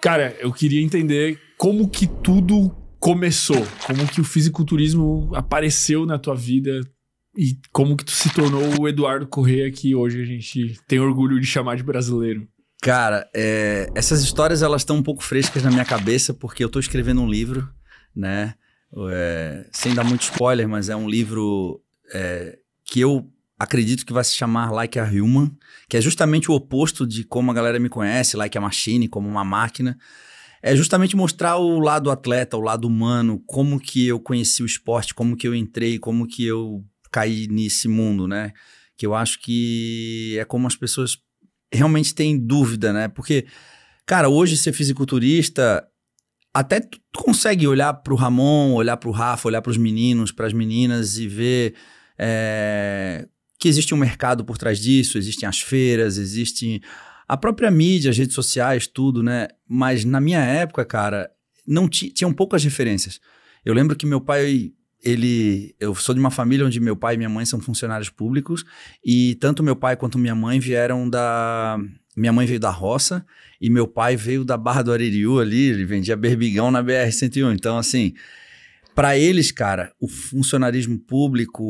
Cara, eu queria entender como que tudo começou, como que o fisiculturismo apareceu na tua vida e como que tu se tornou o Eduardo Correia que hoje a gente tem orgulho de chamar de brasileiro. Cara, é, essas histórias elas estão um pouco frescas na minha cabeça porque eu estou escrevendo um livro, né? É, sem dar muito spoiler, mas é um livro é, que eu acredito que vai se chamar Like a Human, que é justamente o oposto de como a galera me conhece, Like a Machine, como uma máquina. É justamente mostrar o lado atleta, o lado humano, como que eu conheci o esporte, como que eu entrei, como que eu caí nesse mundo, né? Que eu acho que é como as pessoas realmente têm dúvida, né? Porque, cara, hoje ser fisiculturista até tu consegue olhar pro Ramon, olhar pro Rafa, olhar pros meninos, pras meninas e ver é, que existe um mercado por trás disso, existem as feiras, existem a própria mídia, as redes sociais, tudo, né? Mas na minha época, cara, não tinham poucas referências. Eu lembro que meu pai, ele, eu sou de uma família onde meu pai e minha mãe são funcionários públicos e tanto meu pai quanto minha mãe vieram da minha mãe veio da roça e meu pai veio da Barra do Aririu ali, ele vendia berbigão na BR 101. Então assim, para eles, cara, o funcionarismo público,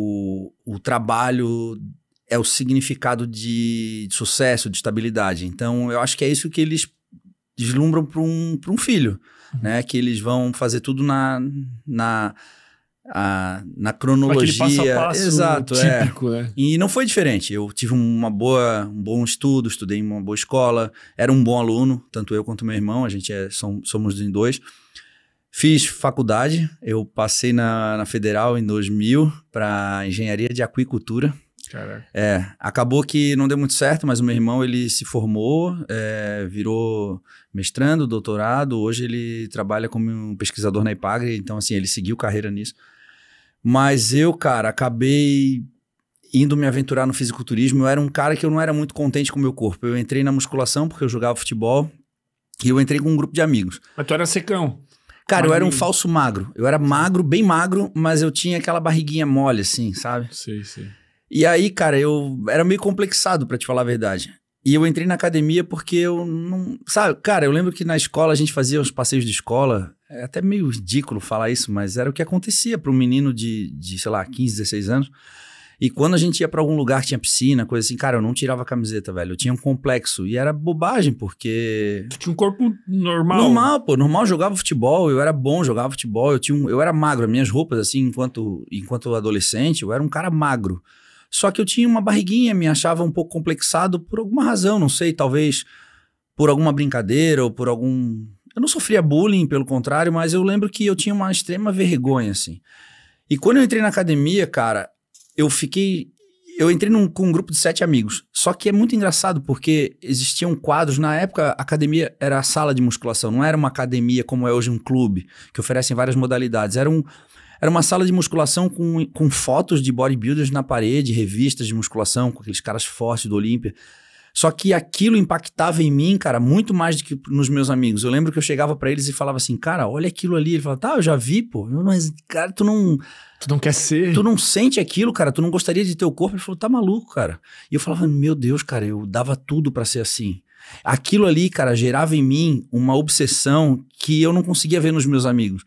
o, trabalho é o significado de, sucesso, de estabilidade. Então, eu acho que é isso que eles deslumbram para um, um filho, uhum. né? Que eles vão fazer tudo na, na, a, na cronologia. passo a passo Exato, é. típico, é. né? E não foi diferente. Eu tive uma boa, um bom estudo, estudei em uma boa escola, era um bom aluno, tanto eu quanto meu irmão, a gente é, somos em dois. Fiz faculdade, eu passei na, na Federal em 2000 para Engenharia de Aquicultura. Caraca. É, acabou que não deu muito certo, mas o meu irmão ele se formou, é, virou mestrando, doutorado. Hoje ele trabalha como um pesquisador na Ipagre, então assim ele seguiu carreira nisso. Mas eu, cara, acabei indo me aventurar no fisiculturismo. Eu era um cara que eu não era muito contente com o meu corpo. Eu entrei na musculação porque eu jogava futebol e eu entrei com um grupo de amigos. Mas tu era secão? Cara, Magrinho. eu era um falso magro. Eu era magro, bem magro, mas eu tinha aquela barriguinha mole, assim, sabe? Sei, sei. E aí, cara, eu era meio complexado, para te falar a verdade. E eu entrei na academia porque eu não. Sabe, cara, eu lembro que na escola a gente fazia uns passeios de escola. É até meio ridículo falar isso, mas era o que acontecia para um menino de, de, sei lá, 15, 16 anos. E quando a gente ia para algum lugar que tinha piscina, coisa assim, cara, eu não tirava a camiseta, velho. Eu tinha um complexo. E era bobagem, porque. Tu tinha um corpo normal? Normal, pô. Normal, jogava futebol. Eu era bom, jogava futebol. Eu, tinha um, eu era magro. As minhas roupas, assim, enquanto, enquanto adolescente, eu era um cara magro. Só que eu tinha uma barriguinha, me achava um pouco complexado por alguma razão, não sei, talvez por alguma brincadeira ou por algum. Eu não sofria bullying, pelo contrário, mas eu lembro que eu tinha uma extrema vergonha, assim. E quando eu entrei na academia, cara, eu fiquei. Eu entrei num, com um grupo de sete amigos. Só que é muito engraçado porque existiam quadros. Na época, a academia era a sala de musculação, não era uma academia como é hoje um clube, que oferecem várias modalidades. Era um, era uma sala de musculação com, com fotos de bodybuilders na parede, revistas de musculação, com aqueles caras fortes do Olímpia. Só que aquilo impactava em mim, cara, muito mais do que nos meus amigos. Eu lembro que eu chegava para eles e falava assim, cara, olha aquilo ali. Ele falava, tá, eu já vi, pô. Mas, cara, tu não. Tu não quer ser. Tu não sente aquilo, cara. Tu não gostaria de ter o corpo. Ele falou, tá maluco, cara. E eu falava, meu Deus, cara, eu dava tudo para ser assim. Aquilo ali, cara, gerava em mim uma obsessão que eu não conseguia ver nos meus amigos.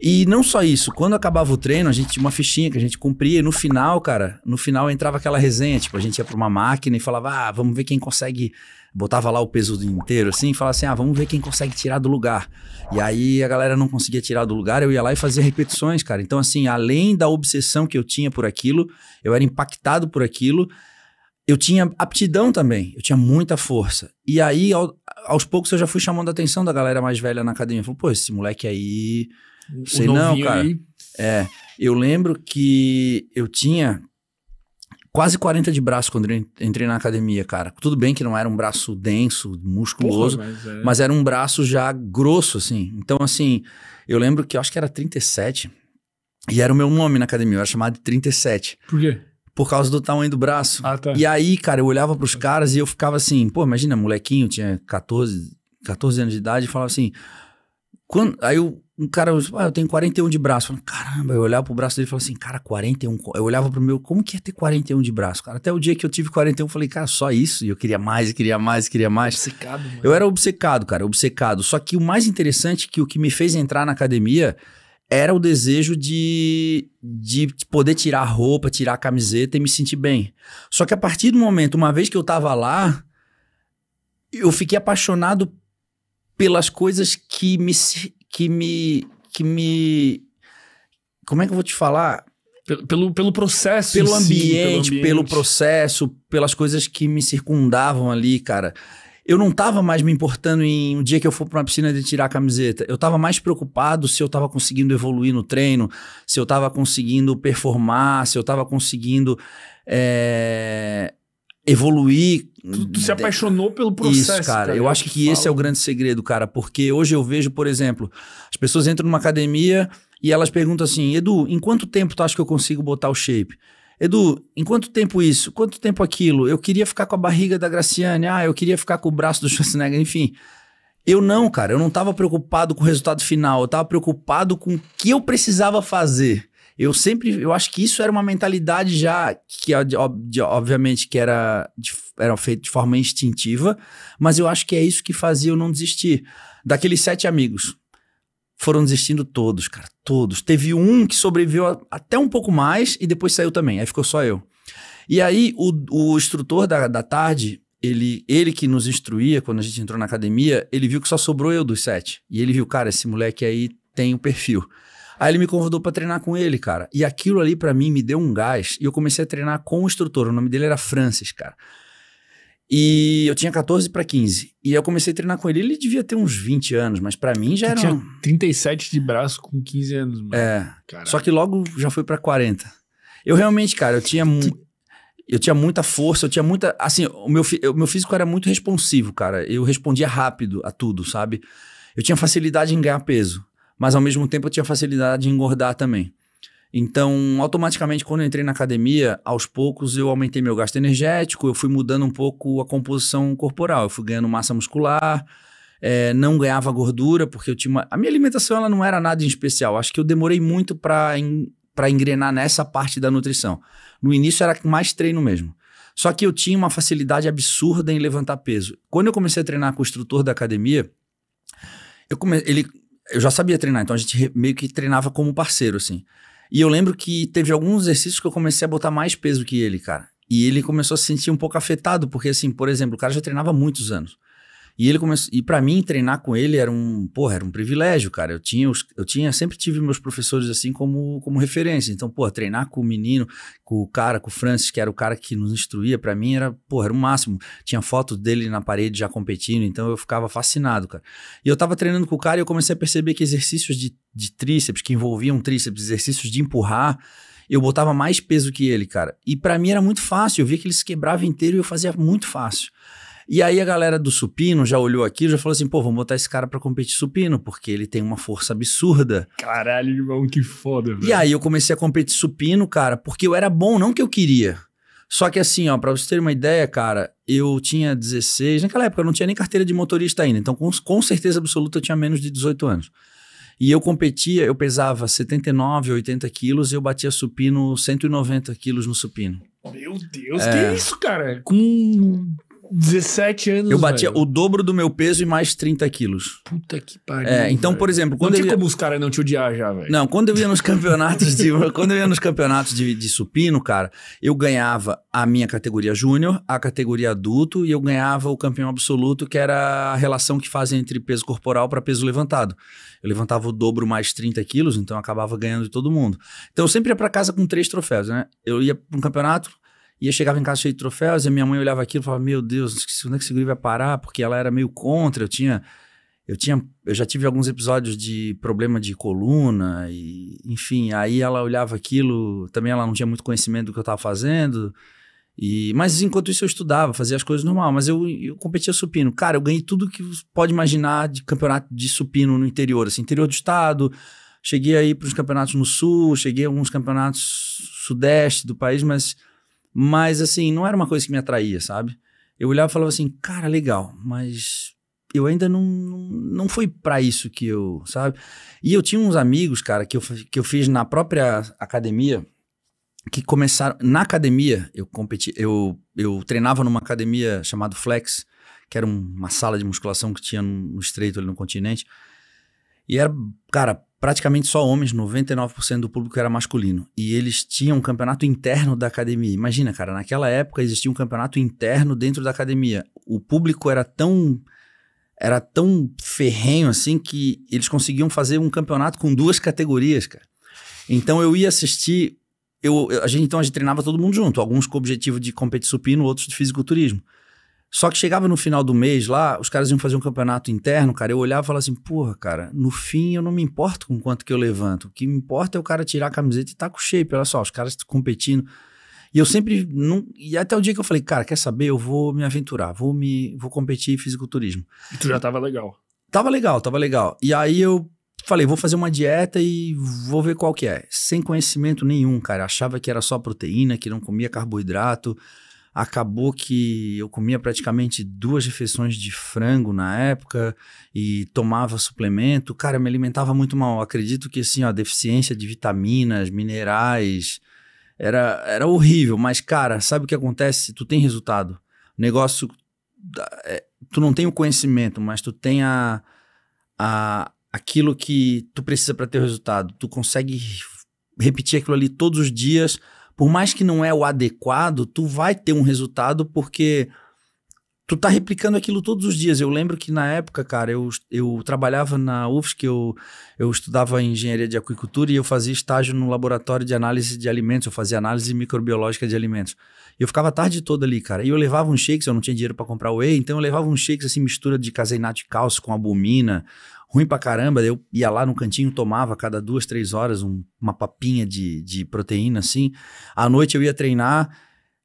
E não só isso, quando acabava o treino, a gente tinha uma fichinha que a gente cumpria e no final, cara, no final entrava aquela resenha, tipo, a gente ia pra uma máquina e falava, ah, vamos ver quem consegue. Botava lá o peso inteiro assim e falava assim, ah, vamos ver quem consegue tirar do lugar. E aí a galera não conseguia tirar do lugar, eu ia lá e fazia repetições, cara. Então, assim, além da obsessão que eu tinha por aquilo, eu era impactado por aquilo eu tinha aptidão também, eu tinha muita força. E aí, ao, aos poucos, eu já fui chamando a atenção da galera mais velha na academia. Falou, pô, esse moleque aí Sei não, cara. Aí. É, eu lembro que eu tinha quase 40 de braço quando eu entrei na academia, cara. Tudo bem que não era um braço denso, musculoso, Porra, mas, é... mas, era um braço já grosso, assim. Então, assim, eu lembro que eu acho que era 37. E era o meu nome na academia, eu era chamado de 37. Por quê? Por causa do tamanho do braço. Ah, tá. E aí, cara, eu olhava pros caras e eu ficava assim, pô, imagina, molequinho, tinha 14, 14 anos de idade, e falava assim, quando, aí um cara, eu, ah, eu tenho 41 de braço. Falei, caramba, eu olhava pro braço dele e falava assim, cara, 41. Eu olhava pro meu, como que ia é ter 41 de braço, cara? Até o dia que eu tive 41, eu falei, cara, só isso. E eu queria mais, queria mais, queria mais. Obcecado, mano. Eu era obcecado, cara, obcecado. Só que o mais interessante é que o que me fez entrar na academia era o desejo de, de poder tirar a roupa, tirar a camiseta e me sentir bem. Só que a partir do momento, uma vez que eu tava lá, eu fiquei apaixonado pelas coisas que me que me que me como é que eu vou te falar? Pelo, pelo processo. Pelo, ambiente, si, pelo ambiente, pelo processo, pelas coisas que me circundavam ali, cara. Eu não tava mais me importando em um dia que eu for pra uma piscina de tirar a camiseta. Eu tava mais preocupado se eu tava conseguindo evoluir no treino, se eu tava conseguindo performar, se eu tava conseguindo é, evoluir. Tu, tu, se apaixonou pelo processo. Isso, cara. cara eu, é acho que, que esse é o grande segredo, cara, porque hoje eu vejo, por exemplo, as pessoas entram numa academia e elas perguntam assim: Edu, em quanto tempo tu acha que eu consigo botar o shape? Edu, em quanto tempo isso? Quanto tempo aquilo? Eu queria ficar com a barriga da Graciane, ah, eu queria ficar com o braço do Schwarzenegger, enfim. Eu não, cara, eu não estava preocupado com o resultado final, eu estava preocupado com o que eu precisava fazer eu sempre, eu acho que isso era uma mentalidade já que obviamente que era de, era feito de forma instintiva, mas eu acho que é isso que fazia eu não desistir. Daqueles sete amigos, foram desistindo todos, cara, todos. Teve um que sobreviveu a, até um pouco mais e depois saiu também. Aí ficou só eu. E aí o, o instrutor da, da tarde, ele, ele que nos instruía quando a gente entrou na academia, ele viu que só sobrou eu dos sete. E ele viu, cara, esse moleque aí tem o um perfil. Aí ele me convidou para treinar com ele, cara. E aquilo ali para mim me deu um gás e eu comecei a treinar com o instrutor. O nome dele era Francis, cara. E eu tinha 14 para 15. E eu comecei a treinar com ele. Ele devia ter uns 20 anos, mas para mim já era. Tinha 37 de braço com 15 anos, mano. É. Caraca. Só que logo já foi para 40. Eu realmente, cara, eu tinha. Eu tinha muita força, eu tinha muita. Assim, o meu, o meu físico era muito responsivo, cara. Eu respondia rápido a tudo, sabe? Eu tinha facilidade em ganhar peso mas ao mesmo tempo eu tinha facilidade de engordar também. Então, automaticamente, quando eu entrei na academia, aos poucos eu aumentei meu gasto energético, eu fui mudando um pouco a composição corporal, eu fui ganhando massa muscular, é, não ganhava gordura, porque eu tinha uma... A minha alimentação ela não era nada em especial. Acho que eu demorei muito para en... engrenar nessa parte da nutrição. No início era mais treino mesmo. Só que eu tinha uma facilidade absurda em levantar peso. Quando eu comecei a treinar com o instrutor da academia, eu come... ele eu já sabia treinar, então a gente meio que treinava como parceiro, assim. E eu lembro que teve alguns exercícios que eu comecei a botar mais peso que ele, cara. E ele começou a se sentir um pouco afetado, porque, assim, por exemplo, o cara já treinava muitos anos. E ele começou. E para mim, treinar com ele era um. Porra, era um privilégio, cara. Eu tinha, os, eu tinha sempre tive meus professores assim como, como referência. Então, porra, treinar com o menino, com o cara, com o Francis, que era o cara que nos instruía, para mim era, porra, era o máximo. Tinha foto dele na parede já competindo, então eu ficava fascinado, cara. E eu tava treinando com o cara e eu comecei a perceber que exercícios de, de tríceps, que envolviam tríceps, exercícios de empurrar, eu botava mais peso que ele, cara. E para mim era muito fácil. Eu via que ele se quebrava inteiro e eu fazia muito fácil. E aí a galera do supino já olhou aqui já falou assim: pô, vamos botar esse cara para competir supino, porque ele tem uma força absurda. Caralho, irmão, que foda, velho. E aí eu comecei a competir supino, cara, porque eu era bom, não que eu queria. Só que assim, ó, pra você ter uma ideia, cara, eu tinha 16, naquela época eu não tinha nem carteira de motorista ainda, então com, com certeza absoluta eu tinha menos de 18 anos. E eu competia, eu pesava 79, 80 quilos e eu batia supino 190 quilos no supino. Meu Deus, é... que isso, cara? Com 17 anos. Eu batia velho. o dobro do meu peso e mais 30 quilos. Puta que pariu. É, então, velho. por exemplo, quando. Não tinha como os caras não te odiar já, velho. Não, quando eu ia nos campeonatos de. quando eu ia nos campeonatos de, de supino, cara, eu ganhava a minha categoria júnior, a categoria adulto, e eu ganhava o campeão absoluto, que era a relação que fazem entre peso corporal para peso levantado. Eu levantava o dobro mais 30 quilos, então eu acabava ganhando de todo mundo. Então eu sempre ia para casa com três troféus, né? Eu ia para um campeonato, e eu chegava em casa cheio de troféus, e minha mãe olhava aquilo e falava: Meu Deus, quando é que esse livro vai parar? Porque ela era meio contra, eu tinha. Eu, tinha, eu já tive alguns episódios de problema de coluna, e, enfim, aí ela olhava aquilo, também ela não tinha muito conhecimento do que eu estava fazendo, e, mas enquanto isso eu estudava, fazia as coisas normal, mas eu, eu competia supino. Cara, eu ganhei tudo que pode imaginar de campeonato de supino no interior, assim, interior do estado. Cheguei aí para os campeonatos no sul, cheguei a alguns campeonatos sudeste do país, mas mas, assim, não era uma coisa que me atraía, sabe? Eu olhava e falava assim, cara, legal, mas eu ainda não, não foi para isso que eu, sabe? E eu tinha uns amigos, cara, que eu, que eu fiz na própria academia, que começaram. Na academia, eu competi, eu, eu treinava numa academia chamada Flex, que era uma sala de musculação que tinha no, no estreito ali no continente. E era, cara, praticamente só homens, 99% do público era masculino. E eles tinham um campeonato interno da academia. Imagina, cara, naquela época existia um campeonato interno dentro da academia. O público era tão era tão ferrenho assim que eles conseguiam fazer um campeonato com duas categorias, cara. Então eu ia assistir eu, a gente então a gente treinava todo mundo junto, alguns com o objetivo de competir supino, outros de fisiculturismo. Só que chegava no final do mês lá, os caras iam fazer um campeonato interno, cara. Eu olhava e falava assim, porra, cara, no fim eu não me importo com quanto que eu levanto. O que me importa é o cara tirar a camiseta e tá com shape. Olha só, os caras competindo. E eu sempre. Não, e até o dia que eu falei, cara, quer saber? Eu vou me aventurar, vou me vou competir em fisiculturismo. E tu já tava legal. Tava legal, tava legal. E aí eu falei, vou fazer uma dieta e vou ver qual que é. Sem conhecimento nenhum, cara. Achava que era só proteína, que não comia carboidrato acabou que eu comia praticamente duas refeições de frango na época e tomava suplemento. Cara, eu me alimentava muito mal. Acredito que assim, ó, deficiência de vitaminas, minerais, era, era horrível. Mas, cara, sabe o que acontece? Tu tem resultado. O negócio. É, tu não tem o conhecimento, mas tu tem a, a aquilo que tu precisa para ter o resultado. Tu consegue repetir aquilo ali todos os dias por mais que não é o adequado, tu vai ter um resultado porque tu tá replicando aquilo todos os dias. Eu lembro que na época, cara, eu, eu trabalhava na UFSC, eu, eu estudava engenharia de aquicultura e eu fazia estágio no laboratório de análise de alimentos, eu fazia análise microbiológica de alimentos. E eu ficava a tarde toda ali, cara. E eu levava uns shakes, eu não tinha dinheiro para comprar whey, então eu levava uns shakes assim, mistura de caseinato de cálcio com albumina, ruim pra caramba. Eu ia lá no cantinho, tomava cada duas, três horas um, uma papinha de, de proteína, assim. À noite eu ia treinar.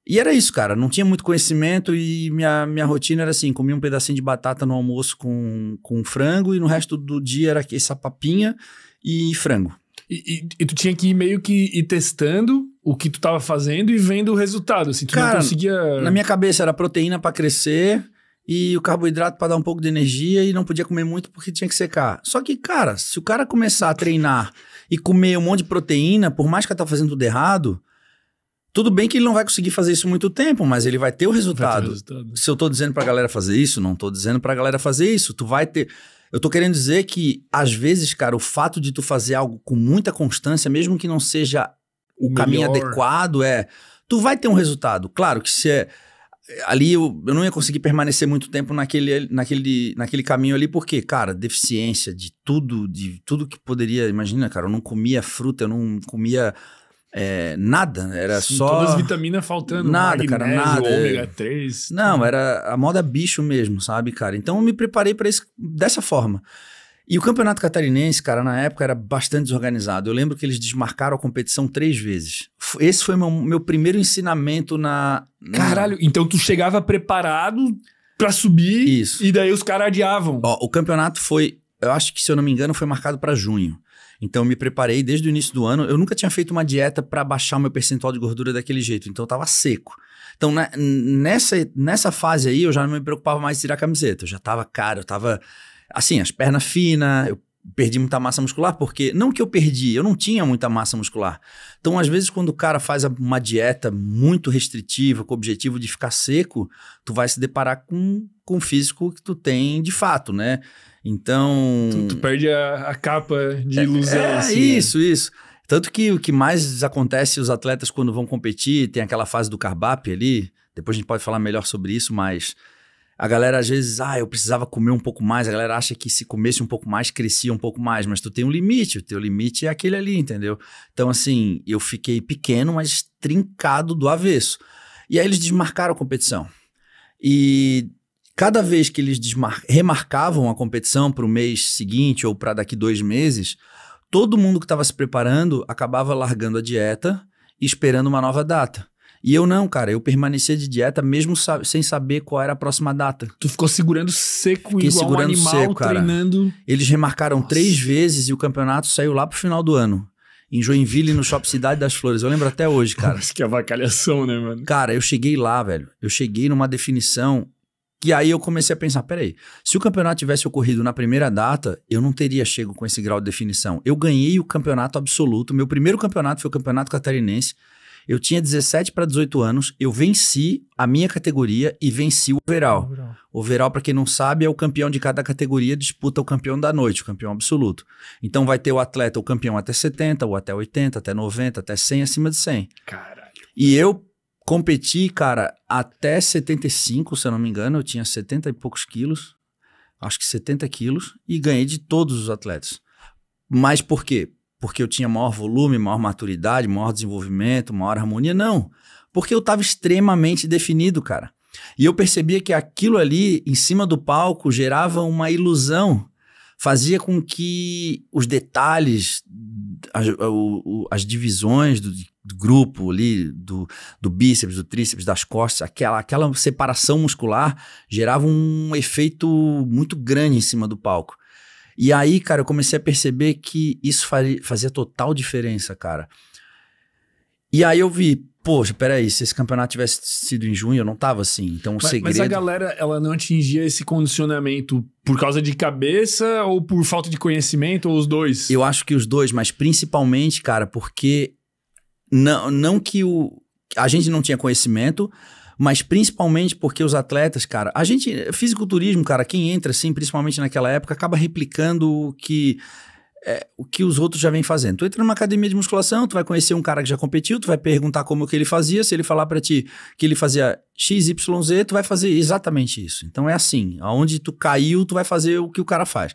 E era isso, cara. Não tinha muito conhecimento e minha, minha rotina era assim: comia um pedacinho de batata no almoço com, com frango e no resto do dia era essa papinha e frango. E, e, e tu tinha que ir meio que ir testando o que tu tava fazendo e vendo o resultado, assim, tu cara, não conseguia... na minha cabeça era proteína para crescer, e o carboidrato para dar um pouco de energia e não podia comer muito porque tinha que secar. Só que, cara, se o cara começar a treinar e comer um monte de proteína, por mais que ele tá fazendo tudo errado, tudo bem que ele não vai conseguir fazer isso muito tempo, mas ele vai ter o resultado. Ter resultado. Se eu tô dizendo pra galera fazer isso, não tô dizendo pra galera fazer isso. Tu vai ter. Eu tô querendo dizer que, às vezes, cara, o fato de tu fazer algo com muita constância, mesmo que não seja o, o caminho adequado, é. Tu vai ter um resultado. Claro que se é ali eu, eu não ia conseguir permanecer muito tempo naquele, naquele, naquele caminho ali, porque, cara, deficiência de tudo, de tudo que poderia. Imagina, cara, eu não comia fruta, eu não comia é, nada, era Sim, só. Todas as vitaminas faltando, nada, magnésio, cara, nada. É. Ômega 3. Não, era a moda é bicho mesmo, sabe, cara? Então eu me preparei para isso dessa forma. E o Campeonato Catarinense, cara, na época era bastante desorganizado. Eu lembro que eles desmarcaram a competição três vezes. Esse foi meu, meu primeiro ensinamento na, na. Caralho, então tu chegava preparado para subir Isso. e daí os caras adiavam. Ó, o campeonato foi, eu acho que se eu não me engano, foi marcado para junho. Então eu me preparei desde o início do ano. Eu nunca tinha feito uma dieta para baixar o meu percentual de gordura daquele jeito, então eu tava seco. Então, né, nessa, nessa fase aí, eu já não me preocupava mais em tirar a camiseta. Eu já tava, cara, eu tava assim, as pernas finas, eu perdi muita massa muscular, porque não que eu perdi, eu não tinha muita massa muscular. Então, às vezes, quando o cara faz uma dieta muito restritiva, com o objetivo de ficar seco, tu vai se deparar com, com o físico que tu tem de fato, né? Então. Tu, tu perde a, a, capa de é, ilusão. É, assim, né? isso, isso. Tanto que o que mais acontece os atletas quando vão competir, tem aquela fase do carbap ali, depois a gente pode falar melhor sobre isso, mas a galera às vezes, ah, eu precisava comer um pouco mais. A galera acha que se comesse um pouco mais, crescia um pouco mais, mas tu tem um limite, o teu limite é aquele ali, entendeu? Então, assim, eu fiquei pequeno, mas trincado do avesso. E aí eles desmarcaram a competição. E cada vez que eles remarcavam a competição para o mês seguinte ou para daqui dois meses, todo mundo que estava se preparando acabava largando a dieta e esperando uma nova data. E eu não, cara. Eu permanecia de dieta mesmo sa sem saber qual era a próxima data. Tu ficou segurando seco Fiquei igual segurando um animal, seco, cara. treinando. Eles remarcaram Nossa. três vezes e o campeonato saiu lá pro final do ano. Em Joinville, no Shopping Cidade das Flores. Eu lembro até hoje, cara. Mas que é avacalhação, né, mano? Cara, eu cheguei lá, velho. Eu cheguei numa definição que aí eu comecei a pensar, peraí, se o campeonato tivesse ocorrido na primeira data, eu não teria chego com esse grau de definição. Eu ganhei o campeonato absoluto. Meu primeiro campeonato foi o campeonato catarinense. Eu tinha 17 para 18 anos, eu venci a minha categoria e venci o overall. O overall, para quem não sabe, é o campeão de cada categoria, disputa o campeão da noite, o campeão absoluto. Então vai ter o atleta, o campeão até 70, ou até 80, até 90, até 100, acima de 100. Caralho. E eu competi, cara, até 75, se eu não me engano, eu tinha 70 e poucos quilos, acho que 70 quilos, e ganhei de todos os atletas. Mas por quê? porque eu tinha maior volume, maior maturidade, maior desenvolvimento, maior harmonia. Não. Porque eu estava extremamente definido, cara. E eu percebia que aquilo ali, em cima do palco, gerava uma ilusão. Fazia com que os detalhes, as, as divisões do, do, grupo ali, do, do bíceps, do tríceps, das costas, aquela, aquela separação muscular gerava um efeito muito grande em cima do palco. E aí, cara, eu comecei a perceber que isso fazia total diferença, cara. E aí eu vi, poxa, peraí, se esse campeonato tivesse sido em junho, eu não tava assim. Então o mas, segredo. Mas a galera, ela não atingia esse condicionamento por causa de cabeça ou por falta de conhecimento, ou os dois? Eu acho que os dois, mas principalmente, cara, porque. Não, não que o. A gente não tinha conhecimento, mas principalmente porque os atletas, cara, a gente, fisiculturismo, cara, quem entra assim, principalmente naquela época, acaba replicando o que é, o que os outros já vêm fazendo. Tu entra numa academia de musculação, tu vai conhecer um cara que já competiu, tu vai perguntar como que ele fazia, se ele falar para ti que ele fazia XYZ, tu vai fazer exatamente isso. Então é assim, aonde tu caiu, tu vai fazer o que o cara faz.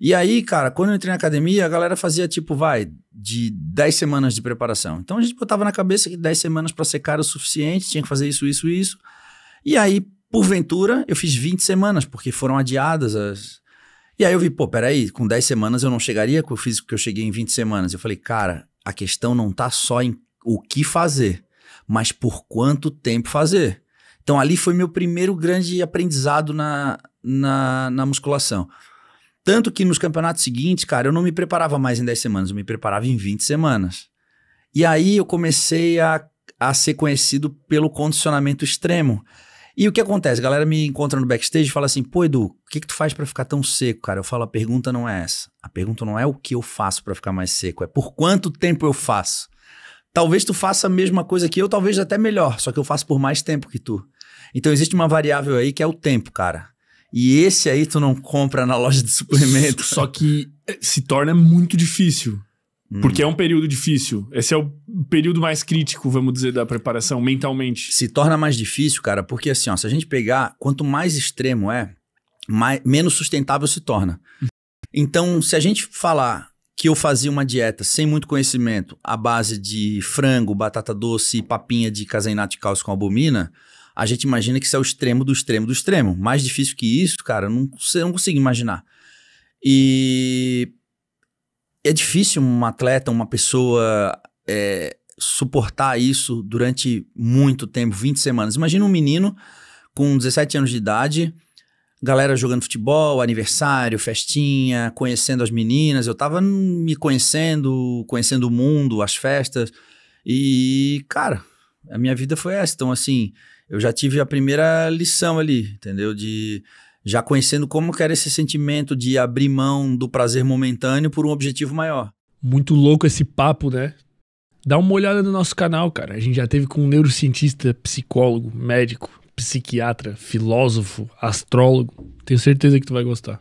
E aí, cara, quando eu entrei na academia, a galera fazia tipo, vai, de 10 semanas de preparação. Então a gente botava na cabeça que 10 semanas para secar era o suficiente, tinha que fazer isso, isso, isso. E aí, porventura, eu fiz 20 semanas, porque foram adiadas as. E aí eu vi, pô, peraí, com 10 semanas eu não chegaria com o físico que eu cheguei em 20 semanas. Eu falei, cara, a questão não tá só em o que fazer, mas por quanto tempo fazer. Então ali foi meu primeiro grande aprendizado na, na, na musculação. Tanto que nos campeonatos seguintes, cara, eu não me preparava mais em 10 semanas, eu me preparava em 20 semanas. E aí eu comecei a, a ser conhecido pelo condicionamento extremo. E o que acontece? A galera me encontra no backstage e fala assim: pô, Edu, o que, que tu faz para ficar tão seco, cara? Eu falo: a pergunta não é essa. A pergunta não é o que eu faço para ficar mais seco, é por quanto tempo eu faço. Talvez tu faça a mesma coisa que eu, talvez até melhor, só que eu faço por mais tempo que tu. Então existe uma variável aí que é o tempo, cara. E esse aí tu não compra na loja de suplemento. Só que eh, se torna muito difícil. Hum. Porque é um período difícil. Esse é o período mais crítico, vamos dizer, da preparação mentalmente. Se torna mais difícil, cara, porque assim, ó, se a gente pegar, quanto mais extremo é, mais, menos sustentável se torna. Então, se a gente falar que eu fazia uma dieta sem muito conhecimento, à base de frango, batata doce e papinha de caseinato de cálcio com albumina, a gente imagina que isso é o extremo do extremo do extremo. Mais difícil que isso, cara, não, você não consigo imaginar. E é difícil um atleta, uma pessoa é, suportar isso durante muito tempo 20 semanas. Imagina um menino com 17 anos de idade, galera jogando futebol, aniversário, festinha, conhecendo as meninas. Eu tava me conhecendo, conhecendo o mundo, as festas. E, cara, a minha vida foi essa. Então, assim, eu já tive a primeira lição ali, entendeu? De já conhecendo como que era esse sentimento de abrir mão do prazer momentâneo por um objetivo maior. Muito louco esse papo, né? Dá uma olhada no nosso canal, cara. A gente já teve com um neurocientista, psicólogo, médico, psiquiatra, filósofo, astrólogo. Tenho certeza que tu vai gostar.